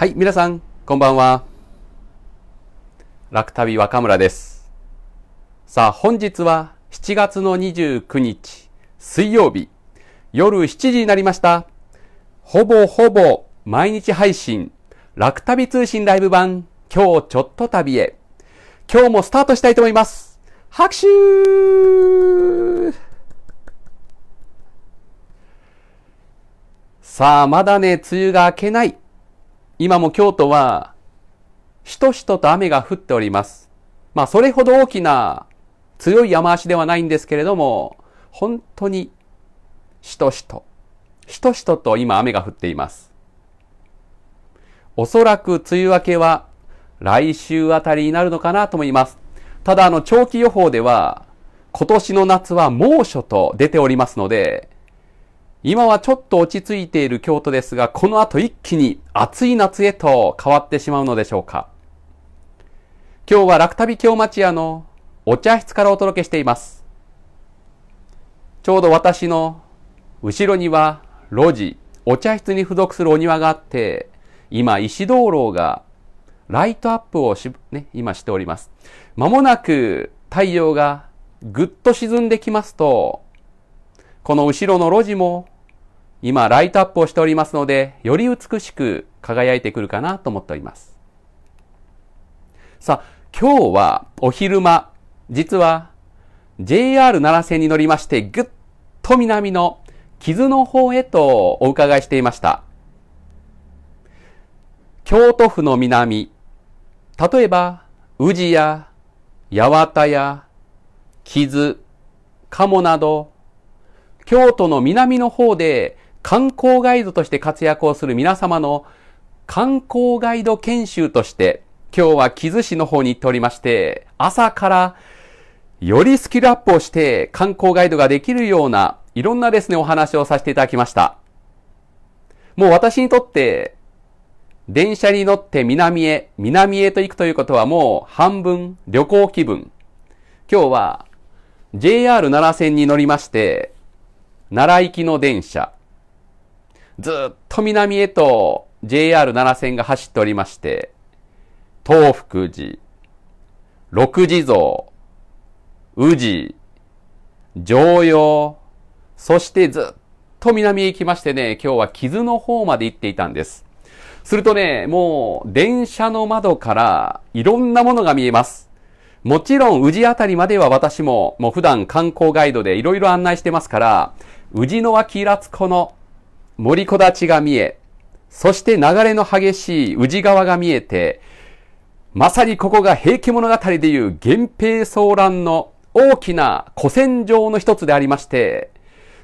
はい、皆さん、こんばんは。楽旅若村です。さあ、本日は7月の29日、水曜日、夜7時になりました。ほぼほぼ毎日配信、楽旅通信ライブ版、今日ちょっと旅へ。今日もスタートしたいと思います。拍手さあ、まだね、梅雨が明けない。今も京都は、しとしとと雨が降っております。まあ、それほど大きな強い山足ではないんですけれども、本当にしとしと、しとしとと今雨が降っています。おそらく梅雨明けは来週あたりになるのかなと思います。ただあの長期予報では今年の夏は猛暑と出ておりますので、今はちょっと落ち着いている京都ですが、この後一気に暑い夏へと変わってしまうのでしょうか。今日は楽旅京町屋のお茶室からお届けしています。ちょうど私の後ろには路地、お茶室に付属するお庭があって、今石灯籠がライトアップをし、ね、今しております。まもなく太陽がぐっと沈んできますと、この後ろの路地も今ライトアップをしておりますので、より美しく輝いてくるかなと思っております。さあ、今日はお昼間、実は JR 奈良線に乗りまして、ぐっと南の木津の方へとお伺いしていました。京都府の南、例えば宇治や八幡や木津、鴨など、京都の南の方で観光ガイドとして活躍をする皆様の観光ガイド研修として、今日は木津市の方に行っておりまして、朝からよりスキルアップをして観光ガイドができるようないろんなですね、お話をさせていただきました。もう私にとって、電車に乗って南へ、南へと行くということはもう半分旅行気分。今日は JR 奈良線に乗りまして、奈良行きの電車、ずっと南へと JR 奈良線が走っておりまして、東福寺、六地蔵、宇治、常用、そしてずっと南へ行きましてね、今日は傷の方まで行っていたんです。するとね、もう電車の窓からいろんなものが見えます。もちろん宇治あたりまでは私ももう普段観光ガイドでいろいろ案内してますから、宇治の脇らつこの森木立が見え、そして流れの激しい宇治川が見えて、まさにここが平家物語でいう源平騒乱の大きな古戦場の一つでありまして、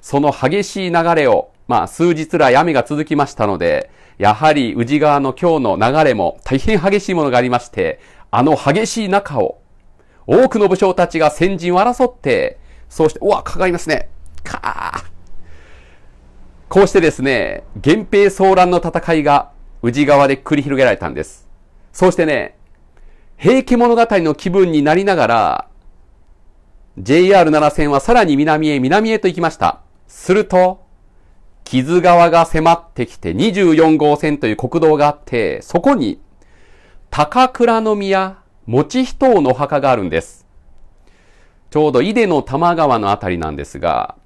その激しい流れを、まあ数日来雨が続きましたので、やはり宇治川の今日の流れも大変激しいものがありまして、あの激しい中を、多くの武将たちが先陣を争って、そうして、うわ、かかりますね。かこうしてですね、源平騒乱の戦いが宇治川で繰り広げられたんです。そうしてね、平家物語の気分になりながら、JR 奈良線はさらに南へ南へと行きました。すると、木津川が迫ってきて24号線という国道があって、そこに高倉宮持人のお墓があるんです。ちょうど井出の玉川のあたりなんですが、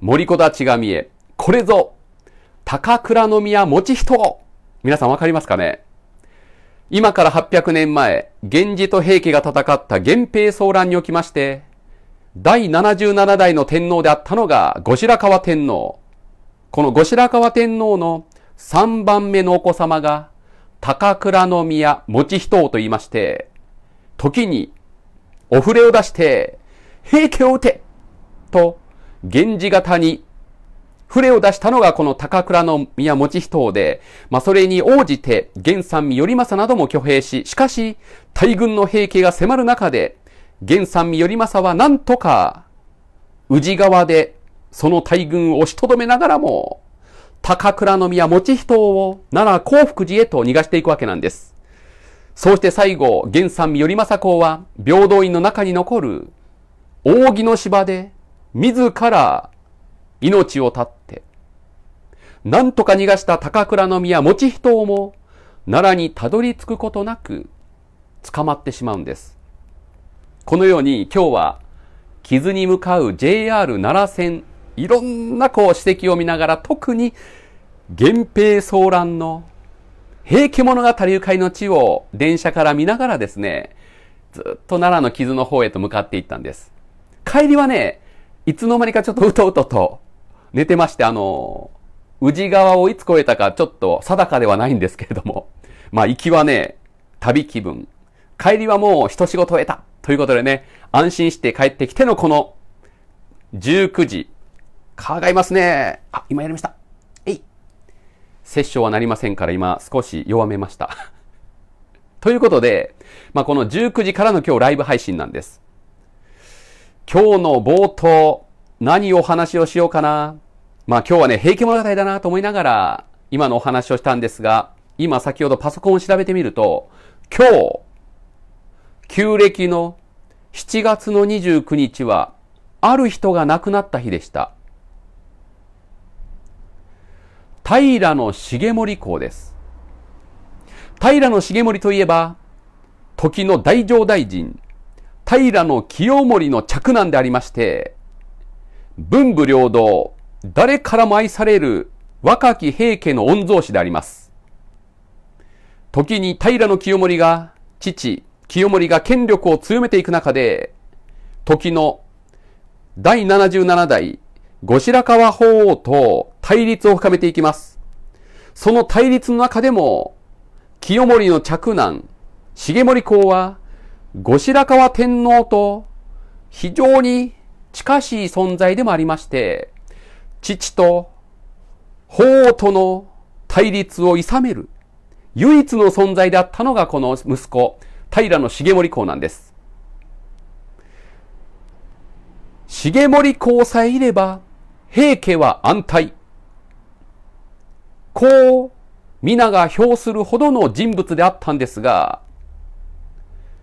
森子ちが見え、これぞ、高倉宮持人皆さんわかりますかね今から800年前、源氏と平家が戦った源平騒乱におきまして、第77代の天皇であったのが後白河天皇。この後白河天皇の3番目のお子様が高倉宮持人と言いまして、時にお触れを出して、平家を打てと源氏型に船を出したのがこの高倉宮持人で、まあ、それに応じて源三位頼政なども挙兵し、しかし、大軍の平家が迫る中で、源三位頼政はなんとか、宇治川でその大軍を押しとどめながらも、高倉宮持人を奈良幸福寺へと逃がしていくわけなんです。そうして最後、源三頼政公は平等院の中に残る扇の芝で自ら命を絶って、何とか逃がした高倉宮持人も、奈良にたどり着くことなく、捕まってしまうんです。このように今日は、傷に向かう JR 奈良線、いろんなこう指摘を見ながら、特に、源平騒乱の、平家物語ゆかりの地を電車から見ながらですね、ずっと奈良の傷の方へと向かっていったんです。帰りはね、いつの間にかちょっとうとうとと寝てまして、あの、宇治川をいつ越えたかちょっと定かではないんですけれども、まあ行きはね、旅気分。帰りはもう一仕事終えた。ということでね、安心して帰ってきてのこの19時。蚊がいますね。あ、今やりました。えい。殺生はなりませんから今少し弱めました。ということで、まあこの19時からの今日ライブ配信なんです。今日の冒頭、何お話をしようかな。まあ今日はね、平家物語だなと思いながら、今のお話をしたんですが、今先ほどパソコンを調べてみると、今日、旧暦の7月の29日は、ある人が亡くなった日でした。平の重盛公です。平の重盛といえば、時の大乗大臣、平清盛の嫡男でありまして、文武両道、誰からも愛される若き平家の御曹司であります。時に平清盛が、父、清盛が権力を強めていく中で、時の第77代後白河法皇と対立を深めていきます。その対立の中でも、清盛の嫡男、重盛公は、後白河天皇と非常に近しい存在でもありまして、父と法との対立をいさめる唯一の存在であったのがこの息子、平重盛公なんです。重盛公さえいれば、平家は安泰。こう、皆が評するほどの人物であったんですが、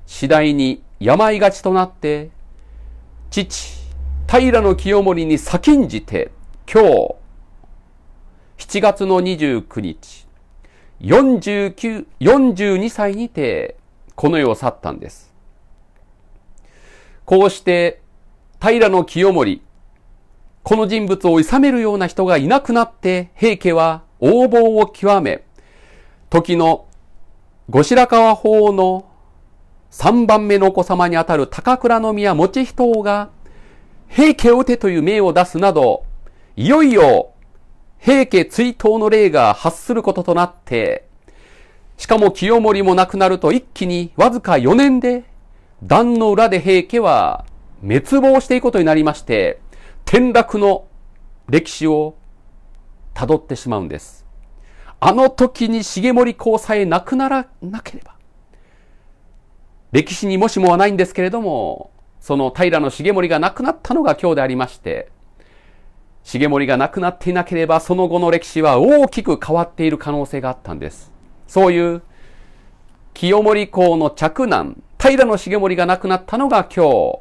次第に病がちとなって、父、平清盛に先んじて、今日、7月の29日、49、42歳にて、この世を去ったんです。こうして、平清盛、この人物を諌めるような人がいなくなって、平家は横暴を極め、時の後白河法皇の3番目のお子様にあたる高倉宮持人王が、平家を打てという命を出すなど、いよいよ、平家追悼の令が発することとなって、しかも清盛も亡くなると一気にわずか4年で、壇の裏で平家は滅亡していくことになりまして、転落の歴史を辿ってしまうんです。あの時に重盛公さえ亡くならなければ、歴史にもしもはないんですけれども、その平重盛が亡くなったのが今日でありまして、重盛が亡くなっていなければその後の歴史は大きく変わっている可能性があったんです。そういう清盛公の嫡男、平重盛が亡くなったのが今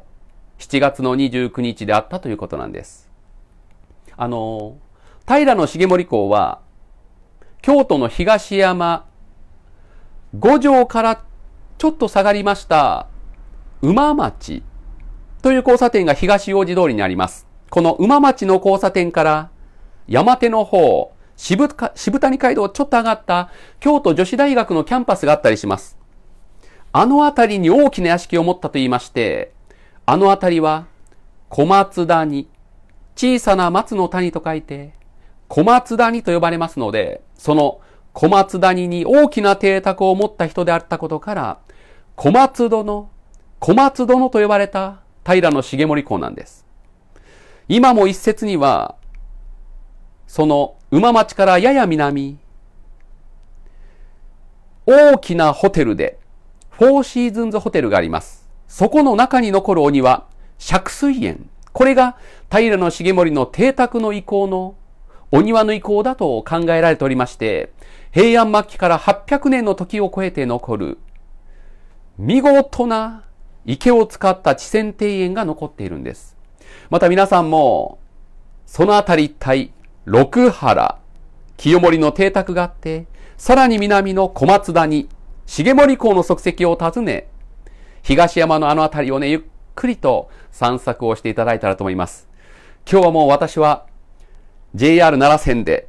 日、7月の29日であったということなんです。あの、平重盛公は、京都の東山、五条からちょっと下がりました、馬町という交差点が東王子通りにあります。この馬町の交差点から山手の方、渋谷街道ちょっと上がった京都女子大学のキャンパスがあったりします。あの辺りに大きな屋敷を持ったと言いまして、あの辺りは小松谷、小さな松の谷と書いて、小松谷と呼ばれますので、その小松谷に大きな邸宅を持った人であったことから、小松殿、小松殿と呼ばれた平重盛公なんです。今も一説には、その馬町からやや南、大きなホテルで、フォーシーズンズホテルがあります。そこの中に残るお庭、借水園。これが平重盛の邸宅の意向のお庭の意向だと考えられておりまして、平安末期から800年の時を超えて残る見事な池を使った地線庭園が残っているんです。また皆さんも、そのあたり一帯、六原、清盛の邸宅があって、さらに南の小松谷、重森港の足跡を訪ね、東山のあのあたりをね、ゆっくりと散策をしていただいたらと思います。今日はもう私は JR 奈良線で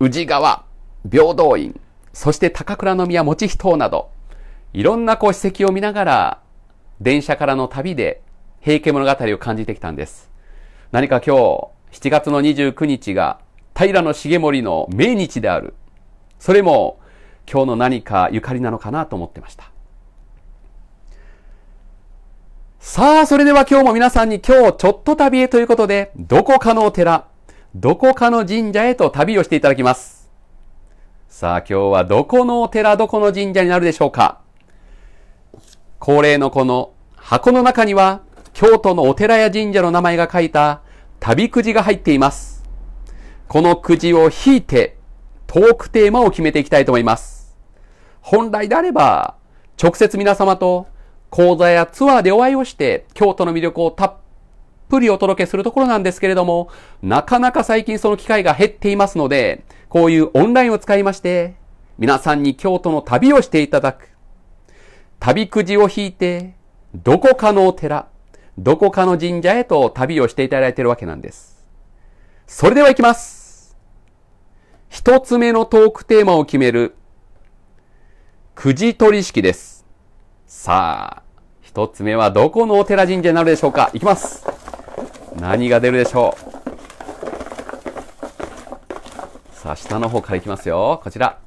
宇治川、平等院、そして高倉宮持人など、いろんなこう史跡を見ながら、電車からの旅で、平家物語を感じてきたんです。何か今日、7月の29日が、平重盛の命日である。それも、今日の何かゆかりなのかなと思ってました。さあ、それでは今日も皆さんに今日ちょっと旅へということで、どこかのお寺、どこかの神社へと旅をしていただきます。さあ、今日はどこのお寺、どこの神社になるでしょうか恒例のこの箱の中には、京都のお寺や神社の名前が書いた旅くじが入っています。このくじを引いて、トークテーマを決めていきたいと思います。本来であれば、直接皆様と講座やツアーでお会いをして、京都の魅力をたっぷりお届けするところなんですけれども、なかなか最近その機会が減っていますので、こういうオンラインを使いまして、皆さんに京都の旅をしていただく、旅くじを引いて、どこかのお寺、どこかの神社へと旅をしていただいているわけなんです。それでは行きます一つ目のトークテーマを決める、くじ取り式です。さあ、一つ目はどこのお寺神社になるでしょうか行きます何が出るでしょうさあ、下の方から行きますよ。こちら。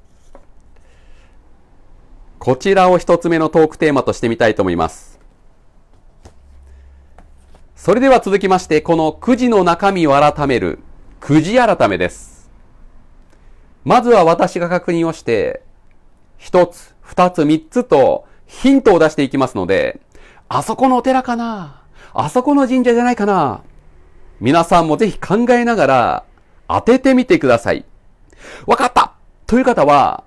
こちらを一つ目のトークテーマとしてみたいと思います。それでは続きまして、このくじの中身を改める、くじ改めです。まずは私が確認をして、一つ、二つ、三つとヒントを出していきますので、あそこのお寺かなあそこの神社じゃないかな皆さんもぜひ考えながら当ててみてください。わかったという方は、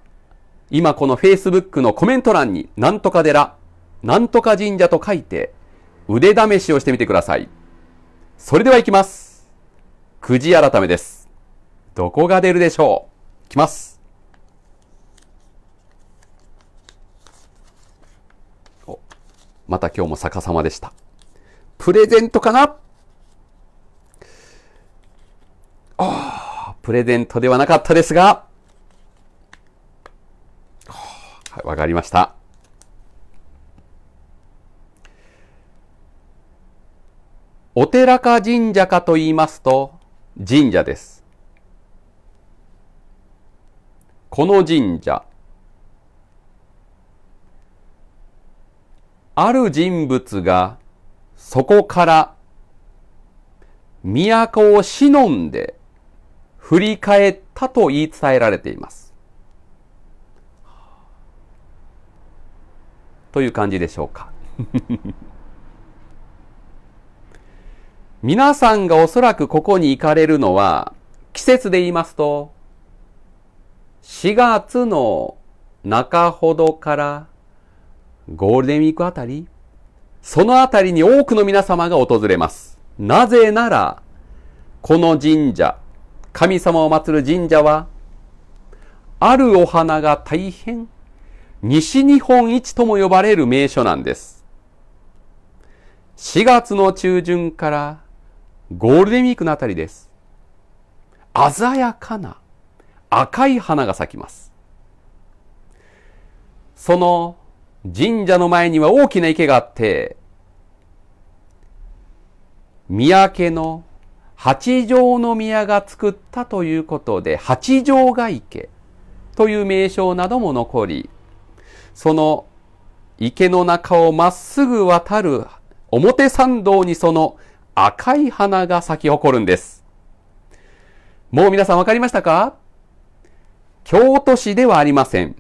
今この Facebook のコメント欄に、なんとか寺、なんとか神社と書いて、腕試しをしてみてください。それでは行きます。くじ改めです。どこが出るでしょうきます。お、また今日も逆さまでした。プレゼントかなああ、プレゼントではなかったですが、はい、わかりました。お寺か神社かと言いますと、神社です。この神社。ある人物が、そこから、都を忍んで、振り返ったと言い伝えられています。という感じでしょうか 皆さんがおそらくここに行かれるのは、季節で言いますと、4月の中ほどからゴールデンウィークあたり、そのあたりに多くの皆様が訪れます。なぜなら、この神社、神様を祀る神社は、あるお花が大変西日本一とも呼ばれる名所なんです。4月の中旬からゴールデンウィークのあたりです。鮮やかな赤い花が咲きます。その神社の前には大きな池があって、三宅の八条宮が作ったということで、八条が池という名称なども残り、その池の中をまっすぐ渡る表参道にその赤い花が咲き誇るんです。もう皆さんわかりましたか京都市ではありません。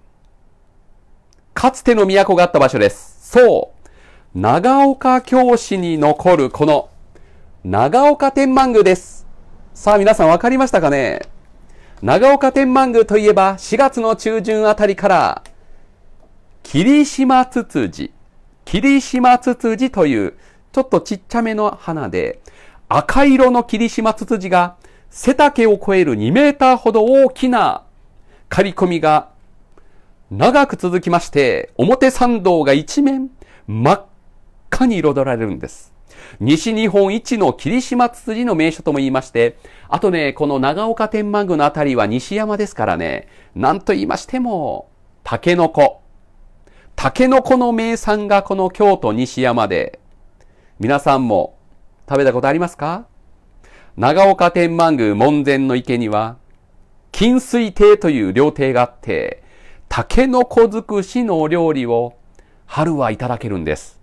かつての都があった場所です。そう。長岡京市に残るこの長岡天満宮です。さあ皆さんわかりましたかね長岡天満宮といえば4月の中旬あたりから霧島ツツジ。霧島ツツジという、ちょっとちっちゃめの花で、赤色の霧島ツツジが背丈を超える2メーターほど大きな刈り込みが長く続きまして、表参道が一面真っ赤に彩られるんです。西日本一の霧島ツツジの名所とも言いまして、あとね、この長岡天満宮のあたりは西山ですからね、なんと言いましても、タケノコ。タケノコの名産がこの京都西山で、皆さんも食べたことありますか長岡天満宮門前の池には、金水亭という料亭があって、タケノコ尽くしのお料理を春はいただけるんです。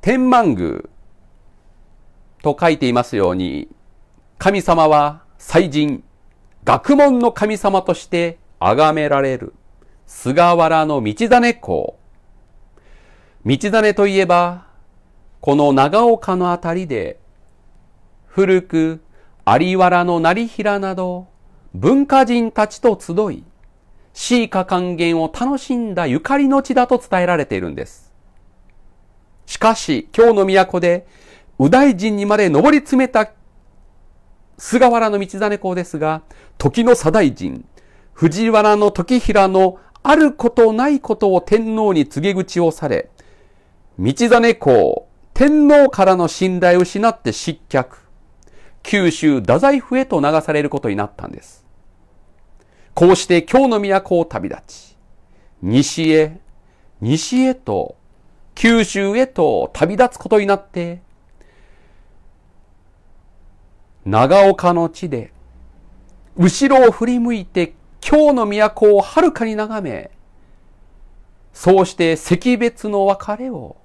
天満宮と書いていますように、神様は祭神、学問の神様として崇められる、菅原道真公。道真といえば、この長岡のあたりで、古く有原の成平など、文化人たちと集い、シーカ還元を楽しんだゆかりの地だと伝えられているんです。しかし、今日の都で、右大臣にまで上り詰めた菅原道真公ですが、時の左大臣、藤原時平のあることないことを天皇に告げ口をされ、道真公、天皇からの信頼を失って失脚、九州太宰府へと流されることになったんです。こうして京の都を旅立ち、西へ、西へと、九州へと旅立つことになって、長岡の地で、後ろを振り向いて京の都をはるかに眺め、そうして惜別の別れを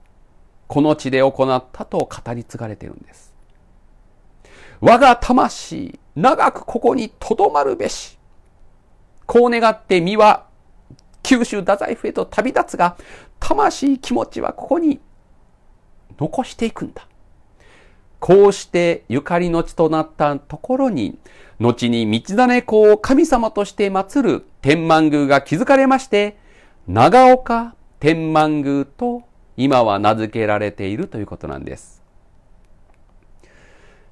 この地で行ったと語り継がれているんです。我が魂、長くここに留まるべし。こう願って身は九州太宰府へと旅立つが、魂気持ちはここに残していくんだ。こうしてゆかりの地となったところに、後に道真公を神様として祀る天満宮が築かれまして、長岡天満宮と今は名付けられているということなんです。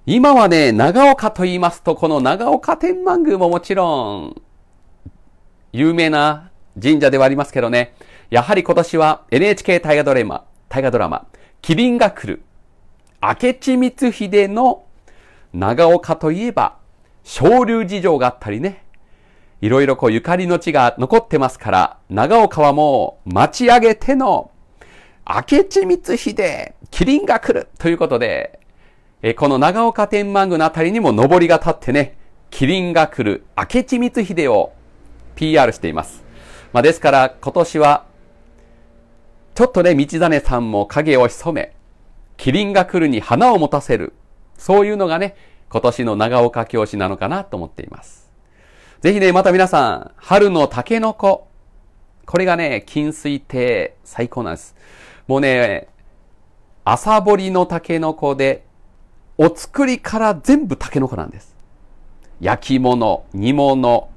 今はね、長岡と言いますと、この長岡天満宮ももちろん、有名な神社ではありますけどね、やはり今年は NHK 大河ドラマ、大河ドラマ、麒麟が来る、明智光秀の長岡といえば昇流事情があったりね、いろいろこうゆかりの地が残ってますから、長岡はもう待ち上げての、明智光秀、麒麟が来るということで、えこの長岡天満宮のあたりにも上りが立ってね、麒麟が来る明智光秀を PR しています。まあ、ですから今年は、ちょっとね、道真さんも影を潜め、麒麟が来るに花を持たせる。そういうのがね、今年の長岡教師なのかなと思っています。ぜひね、また皆さん、春の竹の子。これがね、金水亭、最高なんです。もうね、朝掘りの竹の子で、お作りから全部タケノコなんです。焼き物、煮物、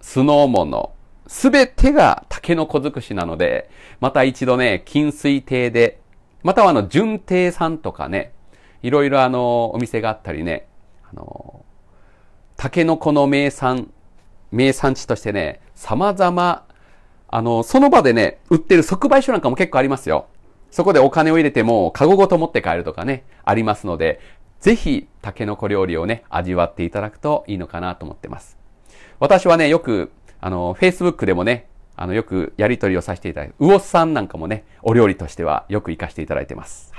酢の物、すべてがタケノコ尽くしなので、また一度ね、金水亭で、またはあの、純亭さんとかね、いろいろあの、お店があったりね、あの、タケノコの名産、名産地としてね、様々、あの、その場でね、売ってる即売所なんかも結構ありますよ。そこでお金を入れても、カゴごと持って帰るとかね、ありますので、ぜひ、タケノコ料理をね、味わっていただくといいのかなと思ってます。私はね、よく、あの、Facebook でもね、あの、よくやり取りをさせていただいて、魚さんなんかもね、お料理としてはよく活かしていただいてます。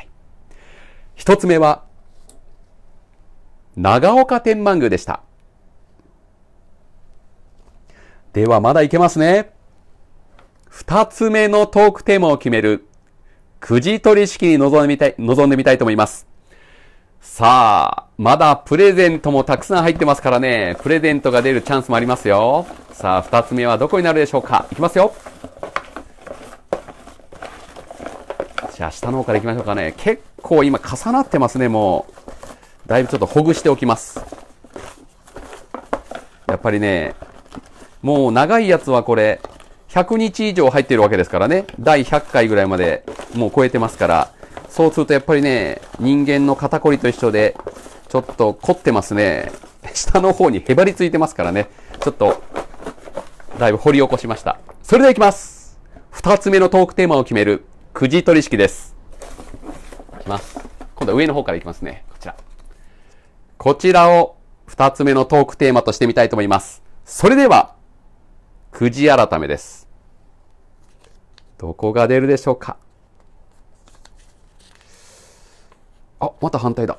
一つ目は、長岡天満宮でした。ではまだいけますね。二つ目のトークテーマを決める、くじ取り式に臨んでみたい、臨んでみたいと思います。さあ、まだプレゼントもたくさん入ってますからね、プレゼントが出るチャンスもありますよ。さあ、二つ目はどこになるでしょうかいきますよ。じゃあ下の方から行きましょうかね。結構今重なってますね、もう。だいぶちょっとほぐしておきます。やっぱりね、もう長いやつはこれ、100日以上入ってるわけですからね。第100回ぐらいまでもう超えてますから。そうするとやっぱりね、人間の肩こりと一緒で、ちょっと凝ってますね。下の方にへばりついてますからね。ちょっと、だいぶ掘り起こしました。それでは行きます !2 つ目のトークテーマを決める。くじ取り式です。いきます。今度は上の方からいきますね。こちら。こちらを二つ目のトークテーマとしてみたいと思います。それでは、くじ改めです。どこが出るでしょうかあ、また反対だ。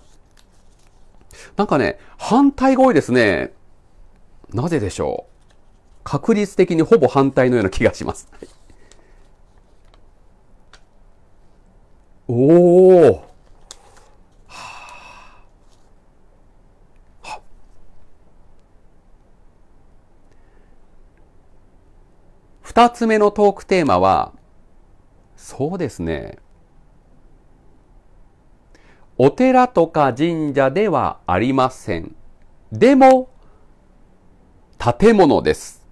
なんかね、反対が多いですね。なぜでしょう確率的にほぼ反対のような気がします。おおはつ目のトークテーマはそうですねお寺とか神社ではありませんでも建物です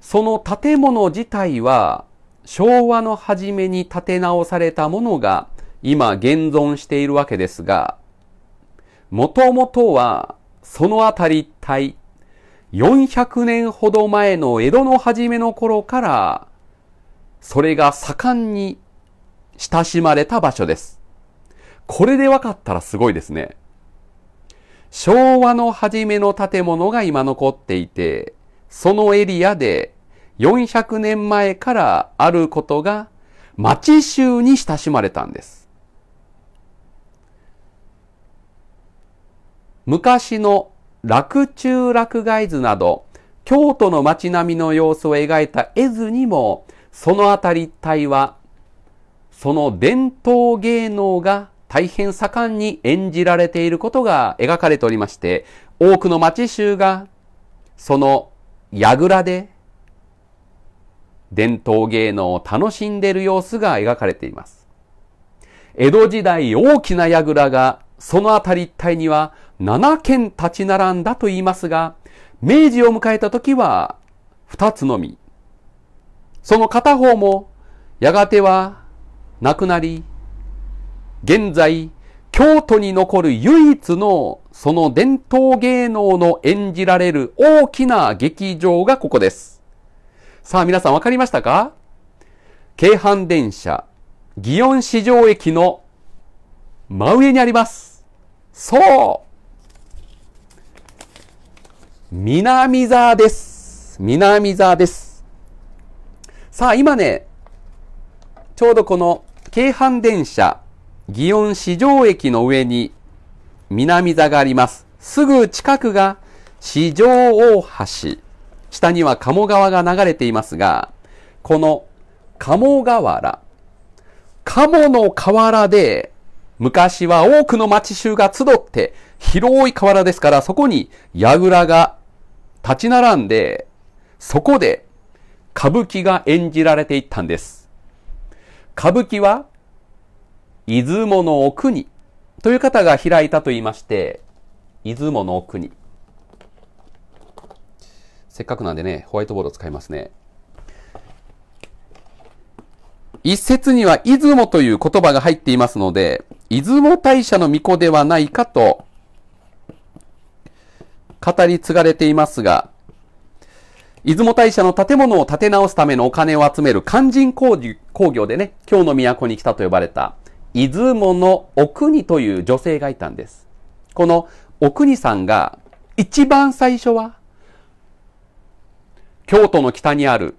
その建物自体は昭和の初めに建て直されたものが今現存しているわけですが、もともとはそのあたり一体400年ほど前の江戸の初めの頃から、それが盛んに親しまれた場所です。これで分かったらすごいですね。昭和の初めの建物が今残っていて、そのエリアで400年前からあることが町衆に親しまれたんです。昔の洛中洛外図など京都の町並みの様子を描いた絵図にもその辺り一帯はその伝統芸能が大変盛んに演じられていることが描かれておりまして多くの町衆がその櫓で伝統芸能を楽しんでいる様子が描かれています。江戸時代大きな櫓がその辺り一帯には7軒立ち並んだと言いますが、明治を迎えた時は2つのみ。その片方もやがてはなくなり、現在京都に残る唯一のその伝統芸能の演じられる大きな劇場がここです。さあ皆さん分かりましたか京阪電車、祇園市場駅の真上にあります。そう南沢です。南沢です。さあ今ね、ちょうどこの京阪電車、祇園市場駅の上に南座があります。すぐ近くが市場大橋。下には鴨川が流れていますが、この鴨河原、鴨の河原で、昔は多くの町衆が集って、広い河原ですから、そこに櫓が立ち並んで、そこで歌舞伎が演じられていったんです。歌舞伎は、出雲の奥にという方が開いたと言いまして、出雲の奥に。せっかくなんでね、ホワイトボード使いますね。一説には出雲という言葉が入っていますので、出雲大社の巫女ではないかと語り継がれていますが、出雲大社の建物を建て直すためのお金を集める肝心工業でね、今日の都に来たと呼ばれた、出雲の奥にという女性がいたんです。この奥にさんが、一番最初は、京都の北にある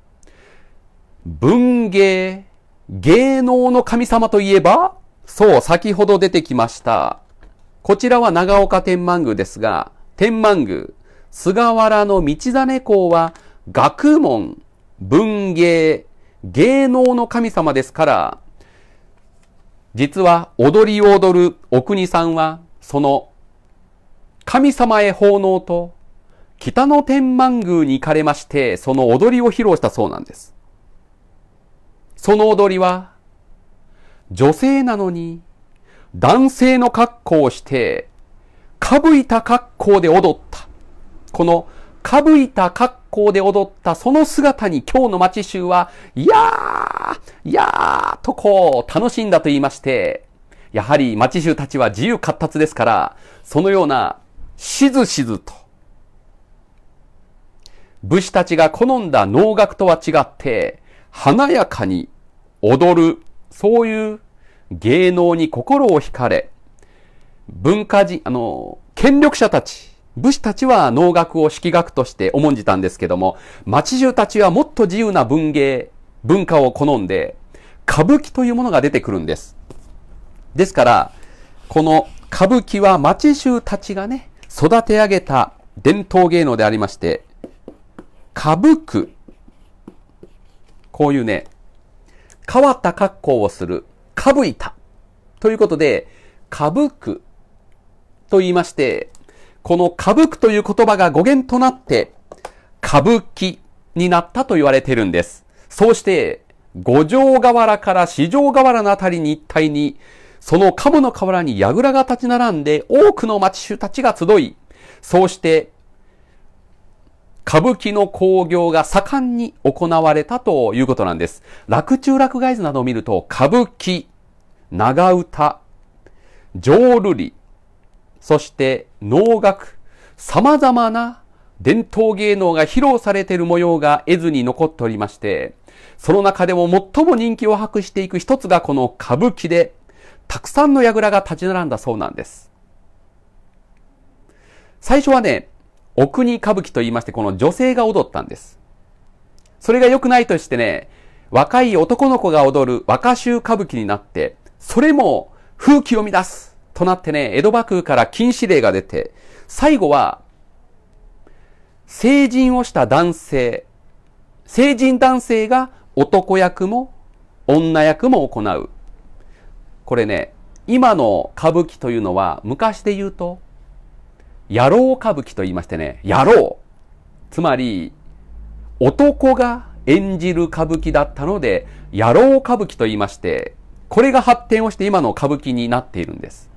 文芸、芸能の神様といえば、そう、先ほど出てきました。こちらは長岡天満宮ですが、天満宮、菅原の道真公は学問、文芸、芸能の神様ですから、実は踊りを踊るお国さんは、その神様へ奉納と北の天満宮に行かれまして、その踊りを披露したそうなんです。その踊りは、女性なのに、男性の格好をして、かぶいた格好で踊った。この、かぶいた格好で踊ったその姿に今日の町衆は、いやー、いやーとこう楽しんだと言いまして、やはり町衆たちは自由活発ですから、そのようなしずしずと武士たちが好んだ能楽とは違って、華やかに踊る、そういう芸能に心を惹かれ、文化人、あの、権力者たち、武士たちは能楽を式楽として重んじたんですけども、町中たちはもっと自由な文芸、文化を好んで、歌舞伎というものが出てくるんです。ですから、この歌舞伎は町衆たちがね、育て上げた伝統芸能でありまして、かぶく。こういうね、変わった格好をする、かぶいた。ということで、かぶくと言いまして、このかぶくという言葉が語源となって、歌舞伎になったと言われてるんです。そうして、五条河原から四条河原のあたりに一体に、その鴨の河原に櫓が立ち並んで多くの町衆たちが集い、そうして歌舞伎の興行が盛んに行われたということなんです。楽中落外図などを見ると、歌舞伎、長唄、浄瑠璃、そして能楽、様々な伝統芸能が披露されている模様が絵図に残っておりまして、その中でも最も人気を博していく一つがこの歌舞伎で、たくさんの櫓が立ち並んだそうなんです。最初はね、お国歌舞伎と言いまして、この女性が踊ったんです。それが良くないとしてね、若い男の子が踊る若衆歌舞伎になって、それも風紀を乱すとなってね、江戸幕府から禁止令が出て、最後は、成人をした男性、成人男性が男役も女役も行う。これね、今の歌舞伎というのは昔で言うと野郎歌舞伎と言いましてね、野郎。つまり、男が演じる歌舞伎だったので、野郎歌舞伎と言いまして、これが発展をして今の歌舞伎になっているんです。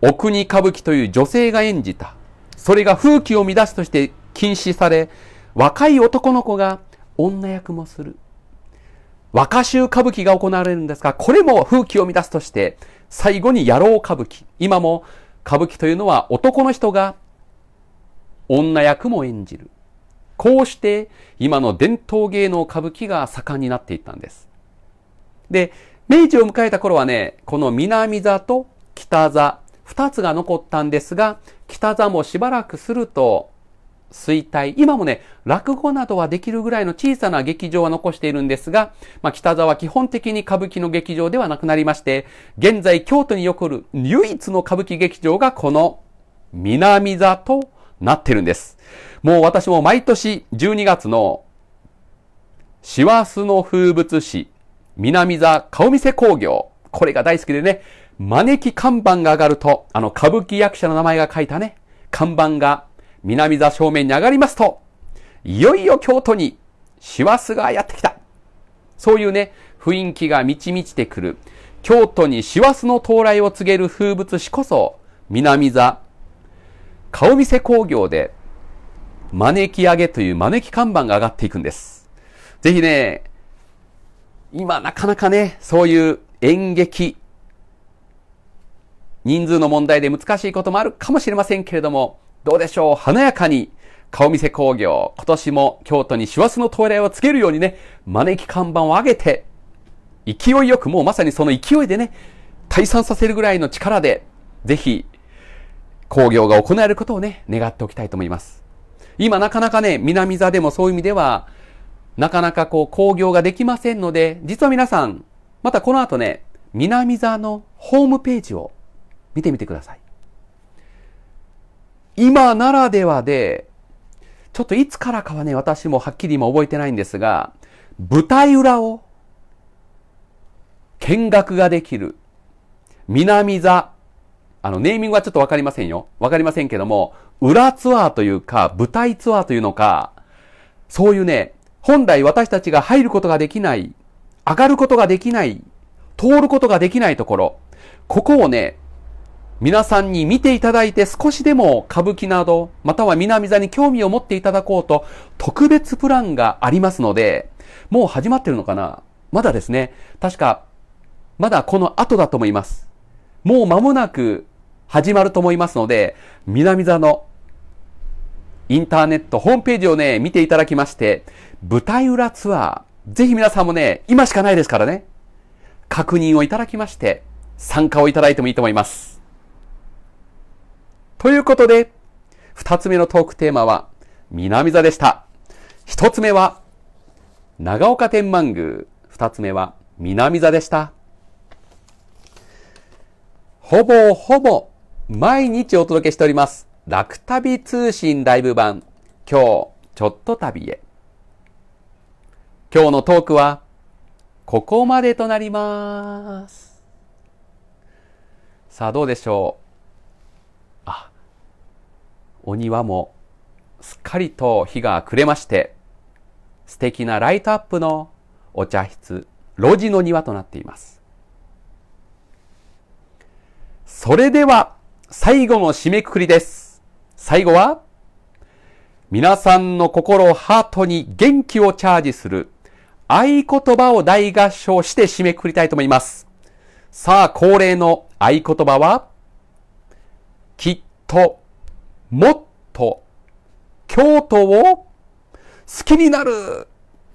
お国歌舞伎という女性が演じた。それが風紀を乱すとして禁止され、若い男の子が女役もする。若衆歌舞伎が行われるんですが、これも風紀を乱すとして、最後に野郎歌舞伎。今も歌舞伎というのは男の人が女役も演じる。こうして今の伝統芸能歌舞伎が盛んになっていったんです。で、明治を迎えた頃はね、この南座と北座、二つが残ったんですが、北座もしばらくすると衰退。今もね、落語などはできるぐらいの小さな劇場は残しているんですが、まあ、北沢は基本的に歌舞伎の劇場ではなくなりまして、現在京都に残る唯一の歌舞伎劇場がこの南座となってるんです。もう私も毎年12月の師走の風物詩、南座顔見世工業。これが大好きでね、招き看板が上がると、あの歌舞伎役者の名前が書いたね、看板が南座正面に上がりますと、いよいよ京都に師走がやってきた。そういうね、雰囲気が満ち満ちてくる。京都に師走の到来を告げる風物詩こそ、南座、顔見世工業で、招き上げという招き看板が上がっていくんです。ぜひね、今なかなかね、そういう演劇、人数の問題で難しいこともあるかもしれませんけれども、どうでしょう華やかに、顔見せ工業、今年も京都に師走の到来をつけるようにね、招き看板を上げて、勢いよく、もうまさにその勢いでね、退散させるぐらいの力で、ぜひ、工業が行えることをね、願っておきたいと思います。今なかなかね、南座でもそういう意味では、なかなかこう工業ができませんので、実は皆さん、またこの後ね、南座のホームページを見てみてください。今ならではで、ちょっといつからかはね、私もはっきり今覚えてないんですが、舞台裏を見学ができる南座、あの、ネーミングはちょっとわかりませんよ。わかりませんけども、裏ツアーというか、舞台ツアーというのか、そういうね、本来私たちが入ることができない、上がることができない、通ることができないところ、ここをね、皆さんに見ていただいて少しでも歌舞伎など、または南座に興味を持っていただこうと、特別プランがありますので、もう始まってるのかなまだですね、確か、まだこの後だと思います。もう間もなく始まると思いますので、南座のインターネットホームページをね、見ていただきまして、舞台裏ツアー、ぜひ皆さんもね、今しかないですからね、確認をいただきまして、参加をいただいてもいいと思います。ということで、二つ目のトークテーマは、南座でした。一つ目は、長岡天満宮。二つ目は、南座でした。ほぼほぼ、毎日お届けしております。楽旅通信ライブ版。今日、ちょっと旅へ。今日のトークは、ここまでとなります。さあ、どうでしょう。お庭もすっかりと日が暮れまして、素敵なライトアップのお茶室、路地の庭となっています。それでは、最後の締めくくりです。最後は、皆さんの心ハートに元気をチャージする合言葉を大合唱して締めくくりたいと思います。さあ、恒例の合言葉は、きっともっと京都を好きになる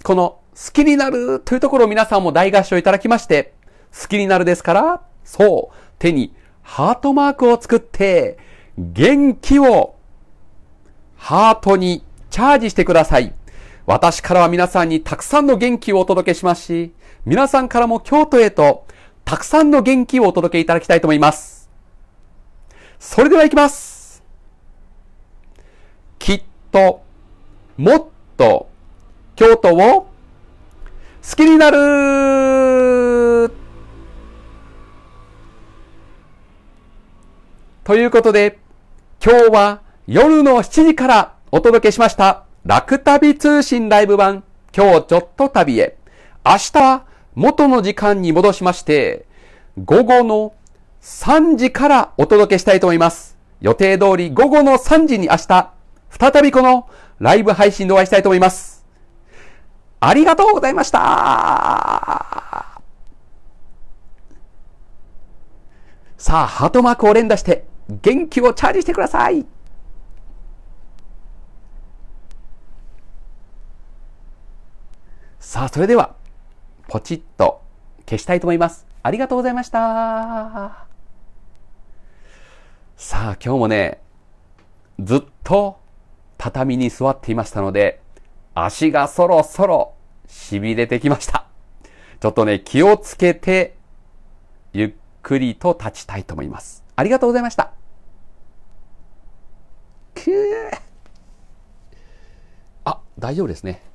この好きになるというところを皆さんも大合唱いただきまして、好きになるですから、そう、手にハートマークを作って、元気をハートにチャージしてください。私からは皆さんにたくさんの元気をお届けしますし、皆さんからも京都へとたくさんの元気をお届けいただきたいと思います。それでは行きますと、もっと、京都を、好きになるということで、今日は夜の7時からお届けしました、楽旅通信ライブ版、今日ちょっと旅へ。明日は元の時間に戻しまして、午後の3時からお届けしたいと思います。予定通り午後の3時に明日、再びこのライブ配信でお会いしたいと思います。ありがとうございましたさあ、ハートマークを連打して、元気をチャージしてくださいさあ、それでは、ポチッと消したいと思います。ありがとうございましたさあ、今日もね、ずっと畳に座っていましたので、足がそろそろ痺れてきました。ちょっとね、気をつけて、ゆっくりと立ちたいと思います。ありがとうございました。くーあ、大丈夫ですね。